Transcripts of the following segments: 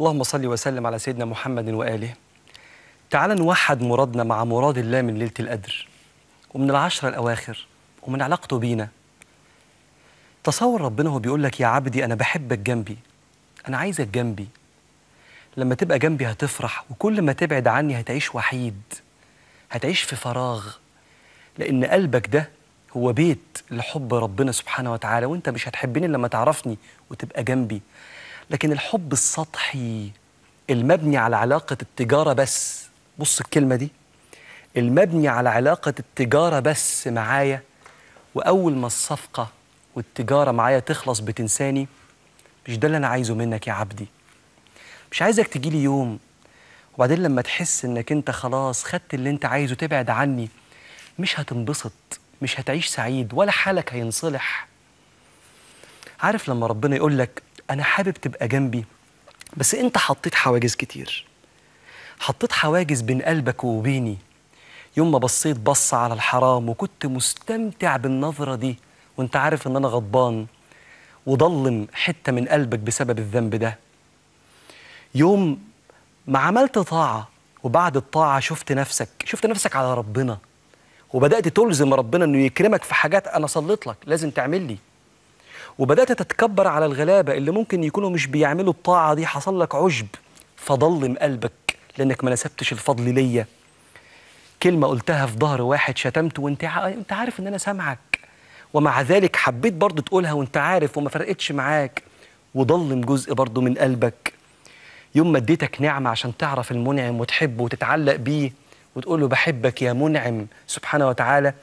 اللهم صل وسلم على سيدنا محمد وآله تعال نوحد مرادنا مع مراد الله من ليلة القدر ومن العشرة الأواخر ومن علاقته بينا تصور ربنا هو بيقول لك يا عبدي أنا بحبك جنبي أنا عايزك جنبي لما تبقى جنبي هتفرح وكل ما تبعد عني هتعيش وحيد هتعيش في فراغ لأن قلبك ده هو بيت لحب ربنا سبحانه وتعالى وانت مش هتحبني لما تعرفني وتبقى جنبي لكن الحب السطحي المبني على علاقة التجارة بس بص الكلمة دي المبني على علاقة التجارة بس معايا وأول ما الصفقة والتجارة معايا تخلص بتنساني مش ده اللي أنا عايزه منك يا عبدي مش عايزك تجيلي يوم وبعدين لما تحس إنك أنت خلاص خدت اللي أنت عايزه تبعد عني مش هتنبسط مش هتعيش سعيد ولا حالك هينصلح عارف لما ربنا يقول لك انا حابب تبقى جنبي بس انت حطيت حواجز كتير حطيت حواجز بين قلبك وبيني يوم ما بصيت بص على الحرام وكنت مستمتع بالنظرة دي وانت عارف ان انا غضبان وضلم حتة من قلبك بسبب الذنب ده يوم ما عملت طاعة وبعد الطاعة شفت نفسك شفت نفسك على ربنا وبدأت تلزم ربنا انه يكرمك في حاجات انا صليت لك لازم تعمل لي وبدات تتكبر على الغلابه اللي ممكن يكونوا مش بيعملوا الطاعه دي حصل لك عجب فضلم قلبك لانك ما نسبتش الفضل ليا كلمه قلتها في ظهر واحد شتمته وانت ع... انت عارف ان انا سامعك ومع ذلك حبيت برضه تقولها وانت عارف وما فرقتش معاك وضلم جزء برضه من قلبك يوم ما اديتك نعمه عشان تعرف المنعم وتحبه وتتعلق بيه وتقول له بحبك يا منعم سبحانه وتعالى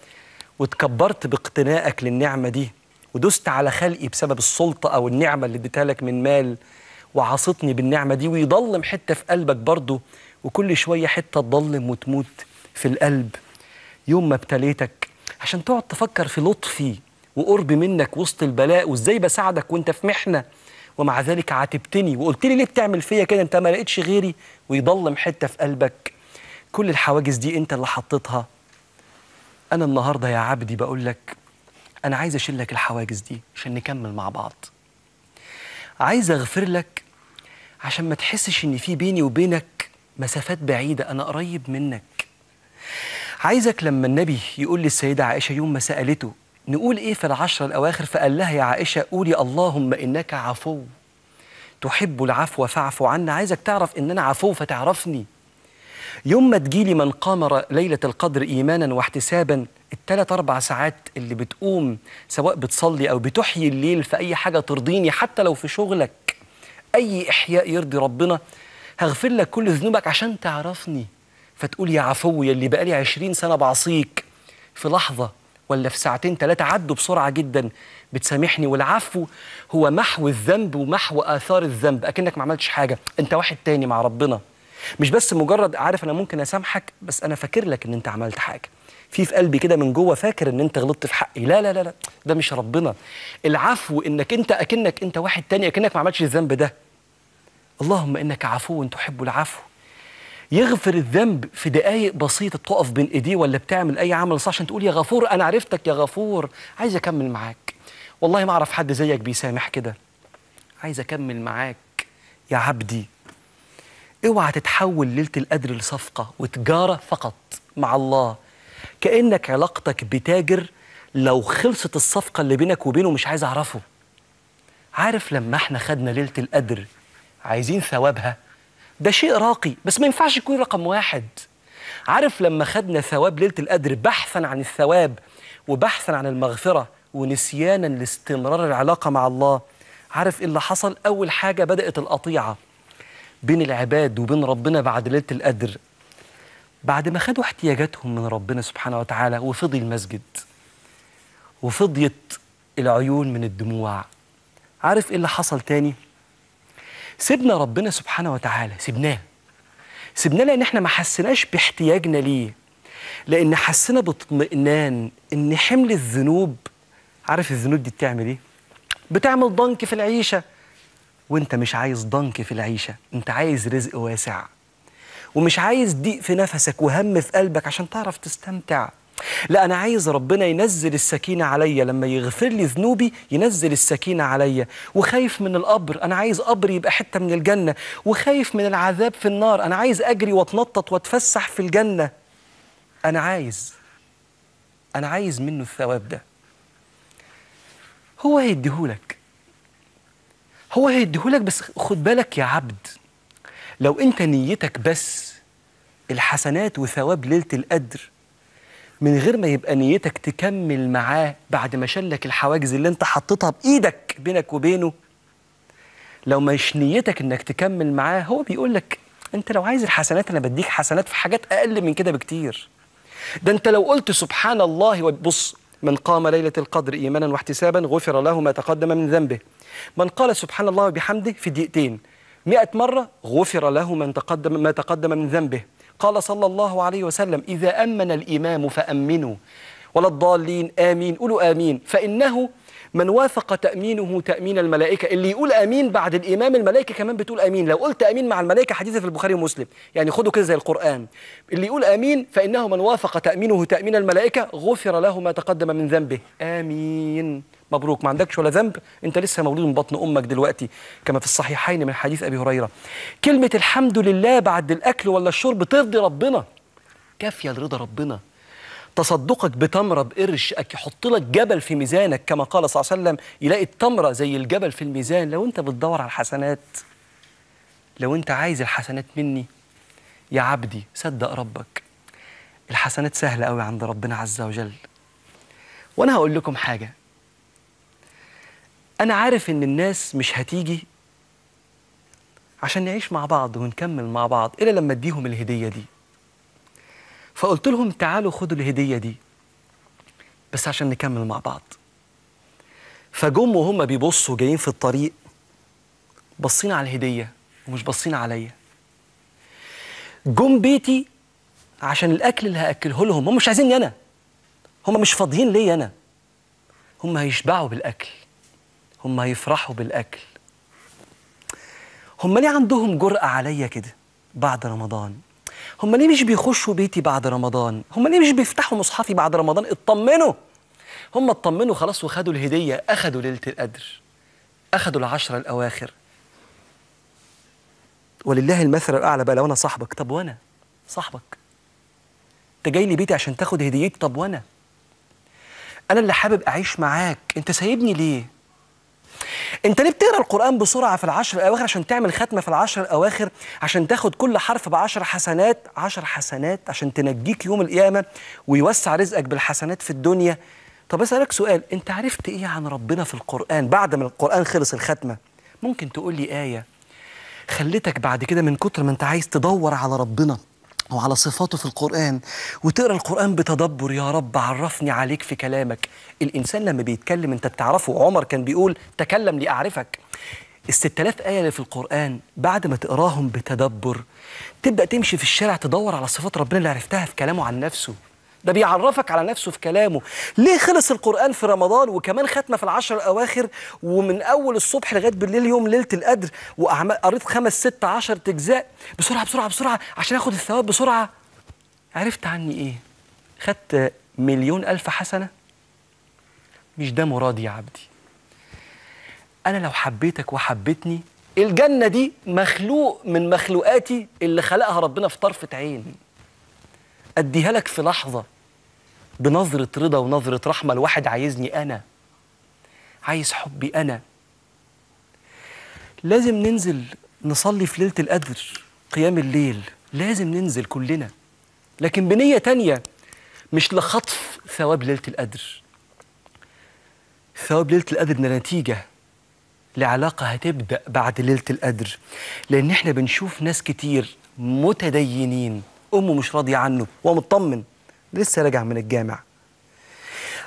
وتكبرت باقتنائك للنعمه دي ودست على خلقي بسبب السلطه او النعمه اللي اديتها لك من مال وعاصتني بالنعمه دي ويضلم حته في قلبك برضه وكل شويه حته تضلم وتموت في القلب يوم ما ابتليتك عشان تقعد تفكر في لطفي وقرب منك وسط البلاء وازاي بساعدك وانت في محنه ومع ذلك عاتبتني وقلت لي ليه بتعمل فيا كده انت ما لقيتش غيري ويضلم حته في قلبك كل الحواجز دي انت اللي حطيتها انا النهارده يا عبدي بقول لك أنا عايز أشيل لك الحواجز دي عشان نكمل مع بعض عايز أغفر لك عشان ما تحسش إن في بيني وبينك مسافات بعيدة أنا قريب منك عايزك لما النبي يقول للسيدة عائشة يوم ما سألته نقول إيه في العشرة الأواخر فقال لها يا عائشة قولي اللهم إنك عفو تحب العفو فاعف عنا عايزك تعرف إن أنا عفو فتعرفني يوم ما تجيلي من قام ليلة القدر إيمانا واحتسابا الثلاث أربع ساعات اللي بتقوم سواء بتصلي أو بتحيي الليل في أي حاجة ترضيني حتى لو في شغلك أي إحياء يرضي ربنا هغفر لك كل ذنوبك عشان تعرفني فتقول يا عفو يا اللي بقالي عشرين سنة بعصيك في لحظة ولا في ساعتين ثلاثة عدوا بسرعة جدا بتسامحني والعفو هو محو الذنب ومحو آثار الذنب أكنك ما عملتش حاجة أنت واحد تاني مع ربنا مش بس مجرد عارف انا ممكن اسامحك بس انا فاكر لك ان انت عملت حاجه في في قلبي كده من جوه فاكر ان انت غلطت في حقي لا لا لا لا ده مش ربنا العفو انك انت اكنك انت واحد تاني اكنك ما عملتش الذنب ده اللهم انك عفو تحب العفو يغفر الذنب في دقايق بسيطة تقف بين ايديه ولا بتعمل أي عمل صح عشان تقول يا غفور أنا عرفتك يا غفور عايز أكمل معاك والله ما أعرف حد زيك بيسامح كده عايز أكمل معاك يا عبدي اوعى تتحول ليله القدر لصفقه وتجاره فقط مع الله كانك علاقتك بتاجر لو خلصت الصفقه اللي بينك وبينه مش عايز اعرفه عارف لما احنا خدنا ليله القدر عايزين ثوابها ده شيء راقي بس ما ينفعش يكون رقم واحد عارف لما خدنا ثواب ليله القدر بحثا عن الثواب وبحثا عن المغفره ونسيانا لاستمرار العلاقه مع الله عارف ايه اللي حصل اول حاجه بدات القطيعه بين العباد وبين ربنا بعد ليله القدر بعد ما خدوا احتياجاتهم من ربنا سبحانه وتعالى وفضي المسجد وفضيت العيون من الدموع عارف ايه اللي حصل تاني سيبنا ربنا سبحانه وتعالى سيبناه سيبناه لان احنا ما حسيناش باحتياجنا ليه لان حسينا باطمئنان ان حمل الذنوب عارف الذنوب دي بتعمل ايه بتعمل ضنك في العيشه وانت مش عايز ضنك في العيشه انت عايز رزق واسع ومش عايز ضيق في نفسك وهم في قلبك عشان تعرف تستمتع لا انا عايز ربنا ينزل السكينه عليا لما يغفر لي ذنوبي ينزل السكينه عليا وخايف من القبر انا عايز قبري يبقى حته من الجنه وخايف من العذاب في النار انا عايز اجري واتنطط واتفسح في الجنه انا عايز انا عايز منه الثواب ده هو هيديهولك هو هيديهولك بس خد بالك يا عبد لو انت نيتك بس الحسنات وثواب ليله القدر من غير ما يبقى نيتك تكمل معاه بعد ما شلك الحواجز اللي انت حطيتها بايدك بينك وبينه لو مش نيتك انك تكمل معاه هو بيقول لك انت لو عايز الحسنات انا بديك حسنات في حاجات اقل من كده بكتير ده انت لو قلت سبحان الله بص من قام ليله القدر ايمانا واحتسابا غفر له ما تقدم من ذنبه من قال سبحان الله وبحمده في دقيقتين مئة مرة غفر له من تقدم ما تقدم من ذنبه قال صلى الله عليه وسلم إذا أمن الإمام فأمنوا ولا الضالين آمين قولوا آمين فإنه من وافق تأمينه تأمين الملائكة اللي يقول أمين بعد الإمام الملائكة كمان بتقول أمين لو قلت أمين مع الملائكة حديث في البخاري ومسلم يعني خدوا كده زي القرآن اللي يقول أمين فإنه من وافق تأمينه تأمين الملائكة غفر له ما تقدم من ذنبه آمين مبروك ما عندكش ولا ذنب انت لسه مولود من بطن امك دلوقتي كما في الصحيحين من حديث ابي هريره كلمه الحمد لله بعد الاكل ولا الشرب ترضي ربنا كافيه لرضا ربنا تصدقك بتمره بقرش يحط لك جبل في ميزانك كما قال صلى الله عليه وسلم يلاقي التمره زي الجبل في الميزان لو انت بتدور على الحسنات لو انت عايز الحسنات مني يا عبدي صدق ربك الحسنات سهله قوي عند ربنا عز وجل وانا هقول لكم حاجه انا عارف ان الناس مش هتيجي عشان نعيش مع بعض ونكمل مع بعض الا لما اديهم الهديه دي فقلت لهم تعالوا خدوا الهدية دي بس عشان نكمل مع بعض فجم وهم بيبصوا جايين في الطريق باصين على الهدية ومش باصين عليا جم بيتي عشان الأكل اللي هأكله لهم هم مش عايزيني أنا هم مش فاضيين ليا أنا هم هيشبعوا بالأكل هم هيفرحوا بالأكل هم ليه عندهم جرأة عليا كده بعد رمضان هم ليه مش بيخشوا بيتي بعد رمضان هم ليه مش بيفتحوا مصحفي بعد رمضان اطمنوا هم اطمنوا خلاص وخدوا الهديه اخدوا ليله القدر اخدوا العشره الاواخر ولله المثل الاعلى بقى لو انا صاحبك طب وانا صاحبك انت جاي لي بيتي عشان تاخد هديتي طب وانا انا اللي حابب اعيش معاك انت سايبني ليه انت ليه بتقرا القران بسرعه في العشر الاواخر عشان تعمل ختمه في العشر الاواخر عشان تاخد كل حرف بعشر حسنات عشر حسنات عشان تنجيك يوم القيامه ويوسع رزقك بالحسنات في الدنيا طب اسالك سؤال انت عرفت ايه عن ربنا في القران بعد ما القران خلص الختمه ممكن تقول لي ايه خلتك بعد كده من كتر ما انت عايز تدور على ربنا وعلى صفاته في القران وتقرا القران بتدبر يا رب عرفني عليك في كلامك الانسان لما بيتكلم انت بتعرفه عمر كان بيقول تكلم لاعرفك ال آية اللي في القرآن بعد ما تقراهم بتدبر تبدأ تمشي في الشارع تدور على صفات ربنا اللي عرفتها في كلامه عن نفسه ده بيعرفك على نفسه في كلامه ليه خلص القرآن في رمضان وكمان ختمة في العشر الأواخر ومن أول الصبح لغاية بالليل يوم ليلة القدر وقريت خمس ست عشر تجزاء بسرعة بسرعة بسرعة عشان آخد الثواب بسرعة عرفت عني إيه خدت مليون ألف حسنة مش ده مرادي يا عبدي أنا لو حبيتك وحبتني الجنة دي مخلوق من مخلوقاتي اللي خلقها ربنا في طرفة عين أديها لك في لحظة بنظرة رضا ونظرة رحمة الواحد عايزني أنا عايز حبي أنا لازم ننزل نصلي في ليلة القدر قيام الليل لازم ننزل كلنا لكن بنية تانية مش لخطف ثواب ليلة القدر ثواب ليلة القدر ده نتيجة لعلاقة هتبدأ بعد ليلة القدر لأن احنا بنشوف ناس كتير متدينين أمه مش راضية عنه ومطمن لسه راجع من الجامع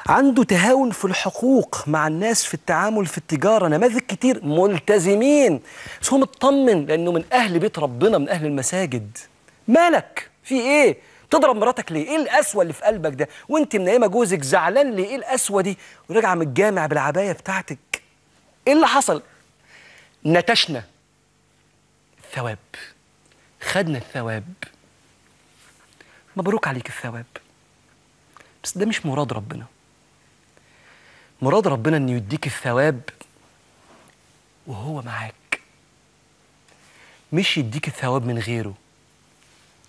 عنده تهاون في الحقوق مع الناس في التعامل في التجاره نماذج كتير ملتزمين بس هو مطمن لانه من اهل بيت ربنا من اهل المساجد مالك في ايه تضرب مراتك ليه ايه القسوه اللي في قلبك ده وانت منيمه جوزك زعلان ليه ايه القسوه دي وراجعه من الجامع بالعبايه بتاعتك ايه اللي حصل نتشنا الثواب خدنا الثواب مبروك عليك الثواب بس ده مش مراد ربنا مراد ربنا انه يديك الثواب وهو معاك مش يديك الثواب من غيره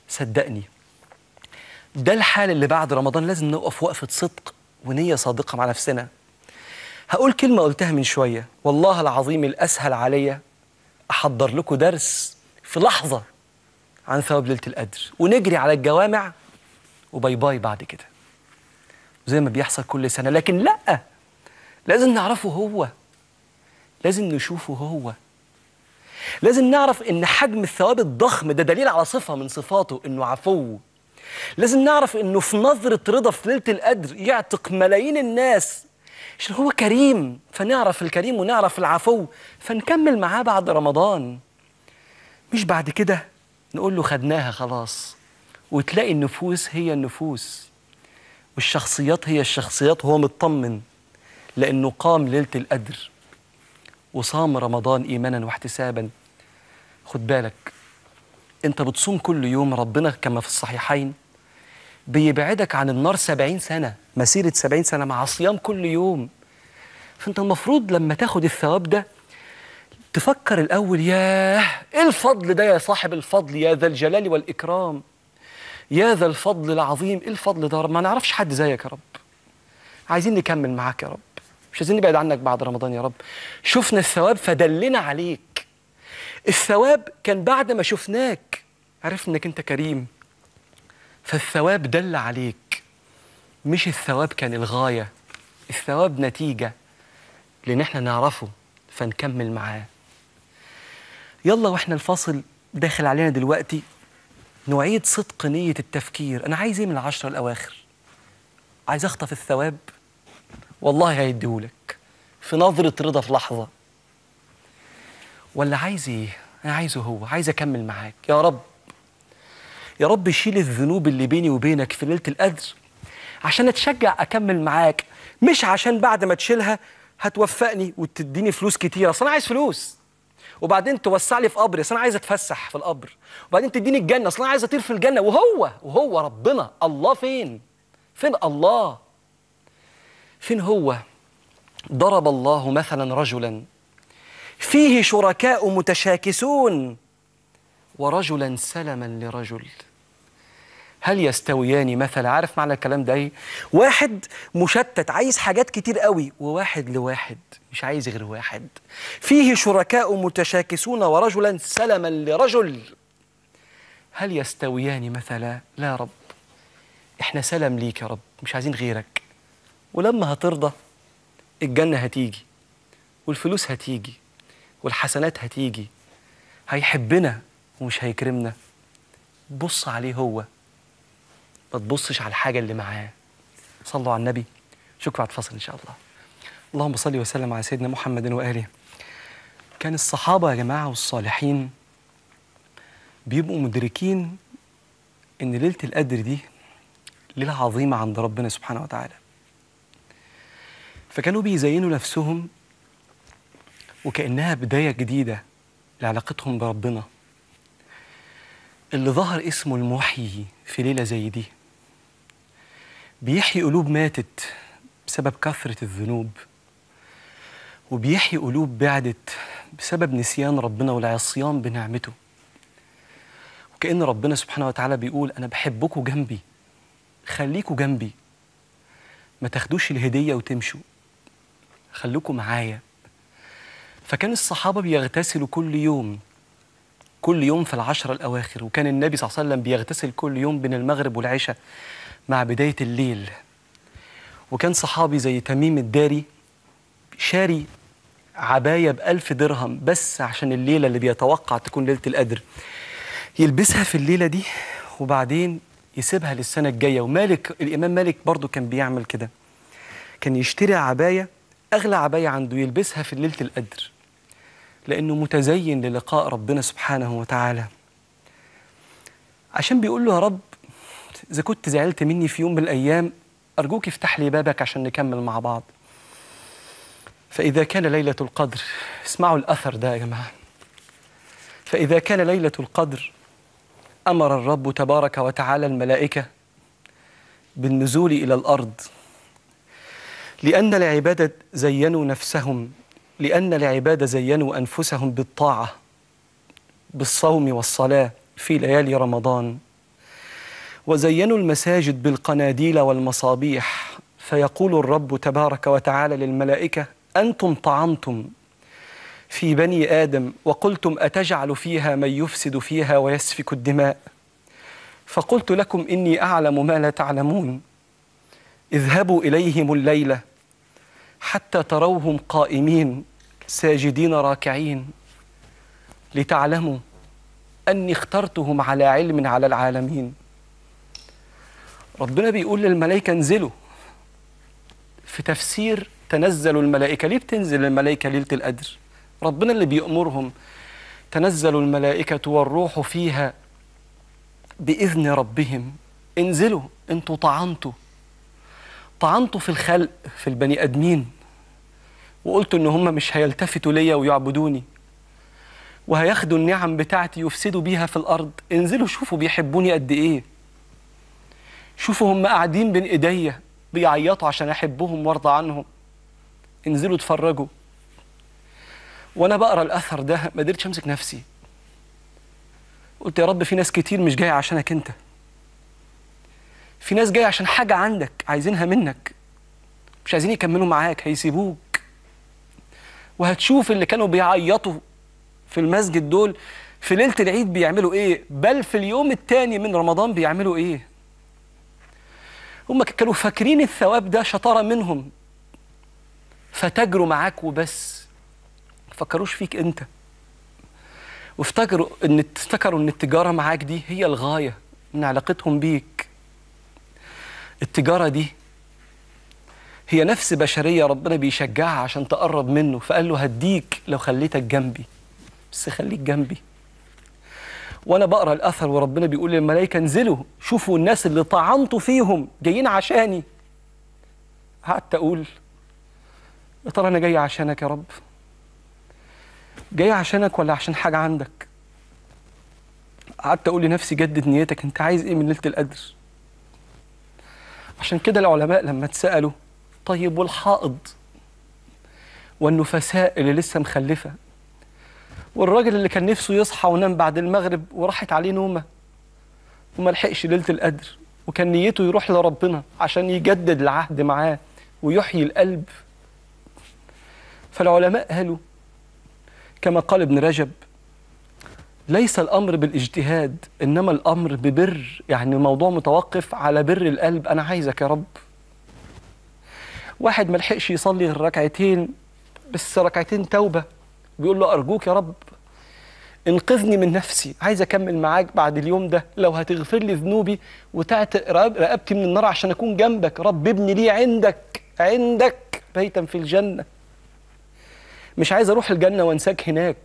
صدقني ده الحال اللي بعد رمضان لازم نقف وقفة صدق ونية صادقة مع نفسنا هقول كلمة قلتها من شوية والله العظيم الأسهل عليا أحضر لكم درس في لحظة عن ثواب ليلة القدر ونجري على الجوامع وباي باي بعد كده زي ما بيحصل كل سنه لكن لا لازم نعرفه هو لازم نشوفه هو لازم نعرف ان حجم الثواب الضخم ده دليل على صفه من صفاته انه عفو لازم نعرف انه في نظره رضا في ليله القدر يعتق ملايين الناس عشان هو كريم فنعرف الكريم ونعرف العفو فنكمل معاه بعد رمضان مش بعد كده نقول له خدناها خلاص وتلاقي النفوس هي النفوس والشخصيات هي الشخصيات هو مطمن لأنه قام ليلة القدر وصام رمضان إيمانا واحتسابا خد بالك أنت بتصوم كل يوم ربنا كما في الصحيحين بيبعدك عن النار سبعين سنة مسيرة سبعين سنة مع صيام كل يوم فأنت المفروض لما تاخد الثواب ده تفكر الأول ياه إيه الفضل ده يا صاحب الفضل يا ذا الجلال والإكرام يا ذا الفضل العظيم ايه الفضل ده رب ما نعرفش حد زيك يا رب عايزين نكمل معاك يا رب مش عايزين نبعد عنك بعد رمضان يا رب شفنا الثواب فدلنا عليك الثواب كان بعد ما شفناك عرفنا انك انت كريم فالثواب دل عليك مش الثواب كان الغايه الثواب نتيجه لان احنا نعرفه فنكمل معاه يلا واحنا الفاصل داخل علينا دلوقتي نوعية صدق نية التفكير أنا عايز إيه من العشرة الأواخر عايز أخطف الثواب والله هيديهولك في نظرة رضا في لحظة ولا عايز إيه أنا عايزه هو عايز أكمل معاك يا رب يا رب شيل الذنوب اللي بيني وبينك في ليلة القدر عشان أتشجع أكمل معاك مش عشان بعد ما تشيلها هتوفقني وتديني فلوس كتير أصل أنا عايز فلوس وبعدين توسع لي في قبري اصل انا عايز اتفسح في القبر وبعدين تديني الجنه اصل انا عايز اطير في الجنه وهو وهو ربنا الله فين فين الله فين هو ضرب الله مثلا رجلا فيه شركاء متشاكسون ورجلا سلما لرجل هل يستويان مثلا عارف معنى الكلام ده ايه واحد مشتت عايز حاجات كتير قوي وواحد لواحد مش عايز غير واحد فيه شركاء متشاكسون ورجلا سلما لرجل هل يستويان مثلا لا رب احنا سلم ليك يا رب مش عايزين غيرك ولما هترضى الجنة هتيجي والفلوس هتيجي والحسنات هتيجي هيحبنا ومش هيكرمنا بص عليه هو ما تبصش على الحاجه اللي معاه صلوا على النبي شكرا على الفصل ان شاء الله اللهم صل وسلم على سيدنا محمد واله كان الصحابه يا جماعه والصالحين بيبقوا مدركين ان ليله القدر دي ليله عظيمه عند ربنا سبحانه وتعالى فكانوا بيزينوا نفسهم وكانها بدايه جديده لعلاقتهم بربنا اللي ظهر اسمه المحيي في ليله زي دي بيحيي قلوب ماتت بسبب كثرة الذنوب وبيحيي قلوب بعدت بسبب نسيان ربنا والعصيان بنعمته وكأن ربنا سبحانه وتعالى بيقول أنا بحبكم جنبي خليكم جنبي ما تاخدوش الهدية وتمشوا خلوكم معايا فكان الصحابة بيغتسلوا كل يوم كل يوم في العشرة الأواخر وكان النبي صلى الله عليه وسلم بيغتسل كل يوم بين المغرب والعشاء مع بداية الليل وكان صحابي زي تميم الداري شاري عباية بألف درهم بس عشان الليلة اللي بيتوقع تكون ليلة القدر يلبسها في الليلة دي وبعدين يسيبها للسنة الجاية ومالك الإمام مالك برضو كان بيعمل كده كان يشتري عباية أغلى عباية عنده يلبسها في ليلة القدر لأنه متزين للقاء ربنا سبحانه وتعالى عشان بيقول له يا رب إذا كنت زعلت مني في يوم من الأيام أرجوك افتح لي بابك عشان نكمل مع بعض فإذا كان ليلة القدر اسمعوا الأثر ده يا جماعة فإذا كان ليلة القدر أمر الرب تبارك وتعالى الملائكة بالنزول إلى الأرض لأن العبادة زينوا نفسهم لأن العبادة زينوا أنفسهم بالطاعة بالصوم والصلاة في ليالي رمضان وزينوا المساجد بالقناديل والمصابيح فيقول الرب تبارك وتعالى للملائكة أنتم طعنتم في بني آدم وقلتم أتجعل فيها من يفسد فيها ويسفك الدماء فقلت لكم إني أعلم ما لا تعلمون اذهبوا إليهم الليلة حتى تروهم قائمين ساجدين راكعين لتعلموا أني اخترتهم على علم على العالمين ربنا بيقول للملائكة انزلوا في تفسير تنزلوا الملائكة ليه بتنزل الملائكة ليلة القدر ربنا اللي بيأمرهم تنزل الملائكة والروح فيها بإذن ربهم انزلوا انتوا طعنتوا طعنتوا في الخلق في البني آدمين وقلت إن هم مش هيلتفتوا ليا ويعبدوني وهياخدوا النعم بتاعتي يفسدوا بيها في الأرض انزلوا شوفوا بيحبوني قد إيه شوفوا هم قاعدين بين ايديا بيعيطوا عشان احبهم وارضى عنهم انزلوا اتفرجوا وانا بقرا الاثر ده ما قدرتش امسك نفسي قلت يا رب في ناس كتير مش جايه عشانك انت في ناس جايه عشان حاجه عندك عايزينها منك مش عايزين يكملوا معاك هيسيبوك وهتشوف اللي كانوا بيعيطوا في المسجد دول في ليله العيد بيعملوا ايه بل في اليوم الثاني من رمضان بيعملوا ايه هم كانوا فاكرين الثواب ده شطارة منهم فتاجروا معاك وبس ما فكروش فيك انت وافتكروا ان افتكروا ان التجاره معاك دي هي الغايه من علاقتهم بيك التجاره دي هي نفس بشريه ربنا بيشجعها عشان تقرب منه فقال له هديك لو خليتك جنبي بس خليك جنبي وانا بقرا الاثر وربنا بيقول للملائكه انزلوا شوفوا الناس اللي طعنتوا فيهم جايين عشاني قعدت اقول يا ترى انا جاي عشانك يا رب جاي عشانك ولا عشان حاجه عندك قعدت اقول لنفسي جدد نيتك انت عايز ايه من ليله القدر عشان كده العلماء لما اتسالوا طيب والحائض والنفساء اللي لسه مخلفه والراجل اللي كان نفسه يصحى ونام بعد المغرب وراحت عليه نومه وما لحقش ليله القدر وكان نيته يروح لربنا عشان يجدد العهد معاه ويحيي القلب فالعلماء قالوا كما قال ابن رجب ليس الامر بالاجتهاد انما الامر ببر يعني الموضوع متوقف على بر القلب انا عايزك يا رب واحد ما لحقش يصلي الركعتين ركعتين بس ركعتين توبه بيقول له أرجوك يا رب انقذني من نفسي عايز أكمل معاك بعد اليوم ده لو هتغفر لي ذنوبي وتعت رقبتي من النار عشان أكون جنبك رب ابني لي عندك عندك بيتا في الجنة مش عايز أروح الجنة وأنساك هناك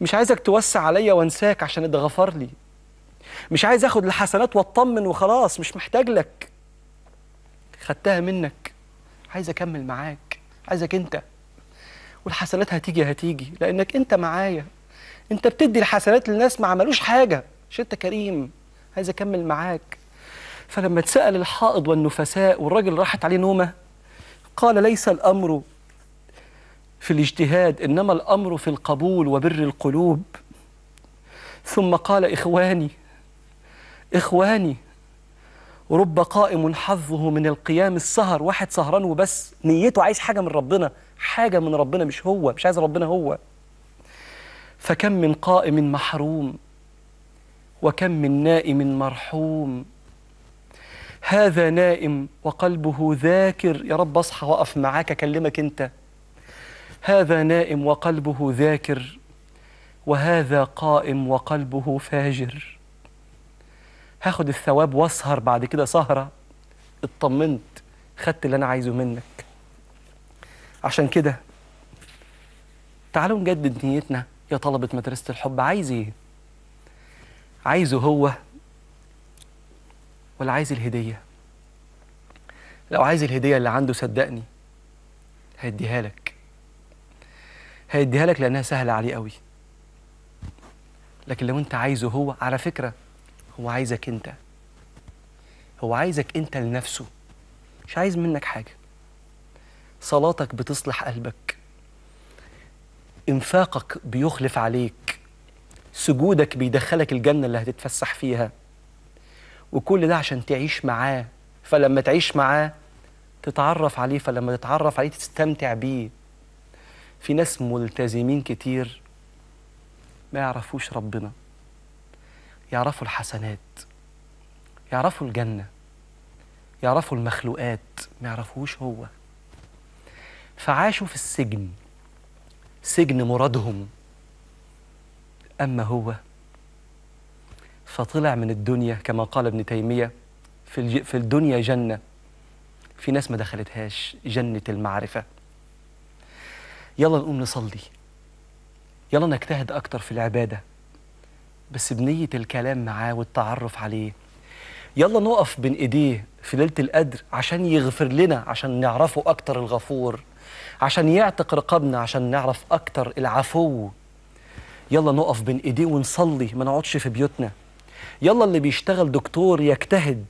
مش عايزك توسع عليا وأنساك عشان اتغفر لي مش عايز اخد الحسنات واطمن وخلاص مش محتاج لك خدتها منك عايز اكمل معاك عايزك انت والحسنات هتيجي هتيجي لانك انت معايا انت بتدي الحسنات للناس ما عملوش حاجه مش انت كريم عايز اكمل معاك فلما اتسال الحائض والنفساء والراجل راحت عليه نومه قال ليس الامر في الاجتهاد انما الامر في القبول وبر القلوب ثم قال اخواني اخواني رب قائم حظه من القيام السهر واحد سهران وبس نيته عايز حاجه من ربنا حاجة من ربنا مش هو مش عايز ربنا هو فكم من قائم محروم وكم من نائم مرحوم هذا نائم وقلبه ذاكر يا رب اصحى واقف معاك اكلمك انت هذا نائم وقلبه ذاكر وهذا قائم وقلبه فاجر هاخد الثواب واسهر بعد كده سهره اطمنت خدت اللي انا عايزه منك عشان كده تعالوا نجدد نيتنا يا طلبة مدرسة الحب عايز ايه؟ عايزه هو ولا عايز الهدية؟ لو عايز الهدية اللي عنده صدقني هيديها لك هيديها لك لأنها سهلة عليه قوي لكن لو أنت عايزه هو على فكرة هو عايزك أنت هو عايزك أنت لنفسه مش عايز منك حاجة صلاتك بتصلح قلبك انفاقك بيخلف عليك سجودك بيدخلك الجنة اللي هتتفسح فيها وكل ده عشان تعيش معاه فلما تعيش معاه تتعرف عليه فلما تتعرف عليه تستمتع بيه في ناس ملتزمين كتير ما يعرفوش ربنا يعرفوا الحسنات يعرفوا الجنة يعرفوا المخلوقات ما يعرفوش هو فعاشوا في السجن سجن مرادهم أما هو فطلع من الدنيا كما قال ابن تيمية في, الج... في الدنيا جنة في ناس ما دخلتهاش جنة المعرفة يلا نقوم نصلي يلا نجتهد أكتر في العبادة بس بنية الكلام معاه والتعرف عليه يلا نقف بين إيديه في ليلة القدر عشان يغفر لنا عشان نعرفه أكتر الغفور عشان يعتق رقابنا عشان نعرف أكتر العفو يلا نقف بين إيديه ونصلي ما نقعدش في بيوتنا يلا اللي بيشتغل دكتور يجتهد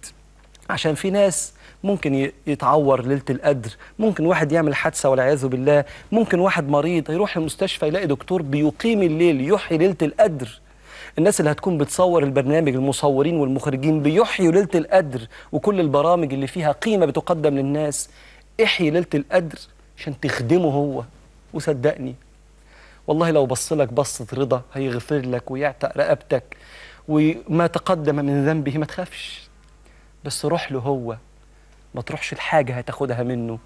عشان في ناس ممكن يتعور ليله القدر ممكن واحد يعمل حادثه والعياذ بالله ممكن واحد مريض يروح المستشفى يلاقي دكتور بيقيم الليل يحيي ليله القدر الناس اللي هتكون بتصور البرنامج المصورين والمخرجين بيحيوا ليله القدر وكل البرامج اللي فيها قيمه بتقدم للناس احيي ليله القدر عشان تخدمه هو وصدقني والله لو بص لك بصة رضا هيغفر لك ويعتق رقبتك وما تقدم من ذنبه ما تخافش بس روح له هو ما تروحش الحاجة هتاخدها منه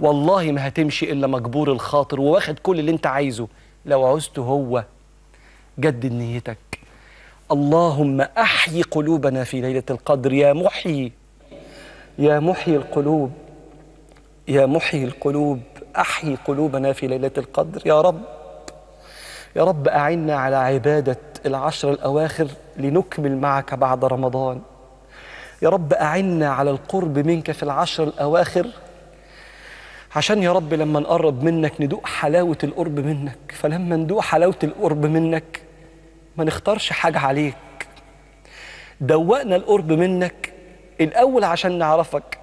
والله ما هتمشي إلا مجبور الخاطر وواخد كل اللي أنت عايزه لو عوزته هو جدد نيتك اللهم أحيي قلوبنا في ليلة القدر يا محيي يا محيي القلوب يا محيي القلوب أحي قلوبنا في ليلة القدر يا رب يا رب أعنا على عبادة العشر الأواخر لنكمل معك بعد رمضان يا رب أعنا على القرب منك في العشر الأواخر عشان يا رب لما نقرب منك ندوق حلاوة القرب منك فلما ندوق حلاوة القرب منك ما نختارش حاجة عليك دوقنا القرب منك الأول عشان نعرفك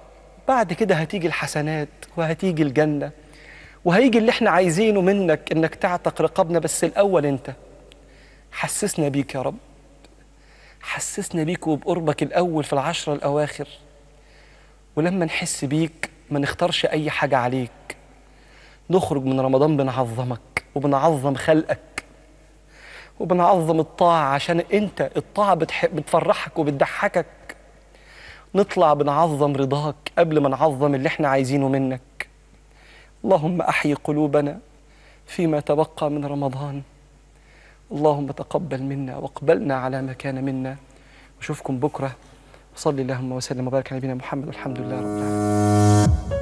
بعد كده هتيجي الحسنات وهتيجي الجنة وهيجي اللي احنا عايزينه منك انك تعتق رقابنا بس الاول انت حسسنا بيك يا رب حسسنا بيك وبقربك الاول في العشرة الاواخر ولما نحس بيك ما نختارش اي حاجة عليك نخرج من رمضان بنعظمك وبنعظم خلقك وبنعظم الطاعة عشان انت الطاعة بتفرحك وبتضحكك نطلع بنعظم رضاك قبل ما نعظم اللي احنا عايزينه منك اللهم احيي قلوبنا فيما تبقى من رمضان اللهم تقبل منا واقبلنا على ما كان منا واشوفكم بكره وصلي اللهم وسلم وبارك على نبينا محمد والحمد لله رب العالمين